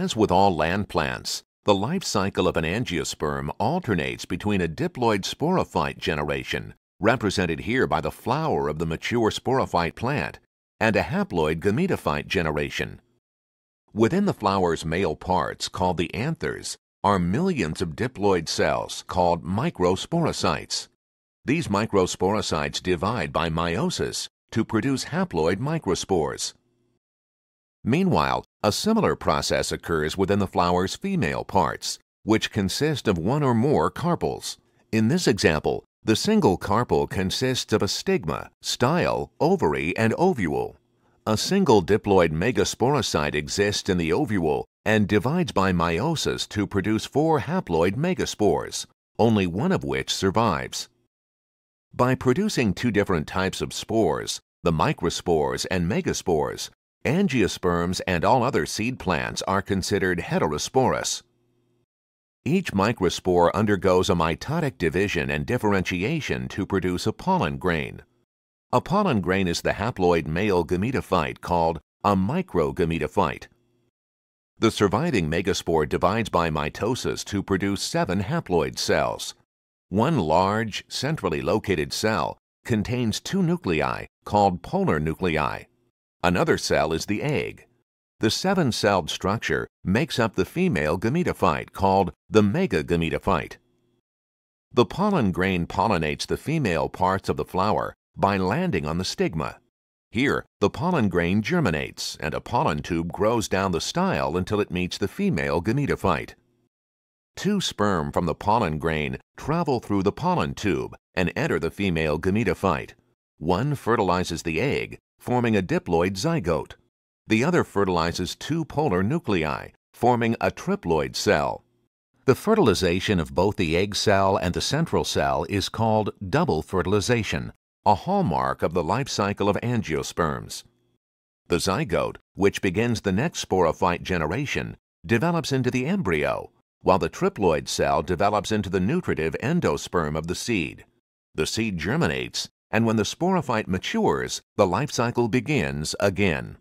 As with all land plants, the life cycle of an angiosperm alternates between a diploid sporophyte generation, represented here by the flower of the mature sporophyte plant, and a haploid gametophyte generation. Within the flower's male parts, called the anthers, are millions of diploid cells called microsporocytes. These microsporocytes divide by meiosis to produce haploid microspores. Meanwhile, a similar process occurs within the flower's female parts, which consist of one or more carpels. In this example, the single carpel consists of a stigma, style, ovary, and ovule. A single diploid megasporocyte exists in the ovule and divides by meiosis to produce four haploid megaspores, only one of which survives. By producing two different types of spores, the microspores and megaspores, Angiosperms and all other seed plants are considered heterosporous. Each microspore undergoes a mitotic division and differentiation to produce a pollen grain. A pollen grain is the haploid male gametophyte called a microgametophyte. The surviving megaspore divides by mitosis to produce seven haploid cells. One large, centrally located cell contains two nuclei called polar nuclei Another cell is the egg. The seven-celled structure makes up the female gametophyte called the megagametophyte. The pollen grain pollinates the female parts of the flower by landing on the stigma. Here, the pollen grain germinates and a pollen tube grows down the style until it meets the female gametophyte. Two sperm from the pollen grain travel through the pollen tube and enter the female gametophyte. One fertilizes the egg forming a diploid zygote. The other fertilizes two polar nuclei, forming a triploid cell. The fertilization of both the egg cell and the central cell is called double fertilization, a hallmark of the life cycle of angiosperms. The zygote, which begins the next sporophyte generation, develops into the embryo, while the triploid cell develops into the nutritive endosperm of the seed. The seed germinates and when the sporophyte matures, the life cycle begins again.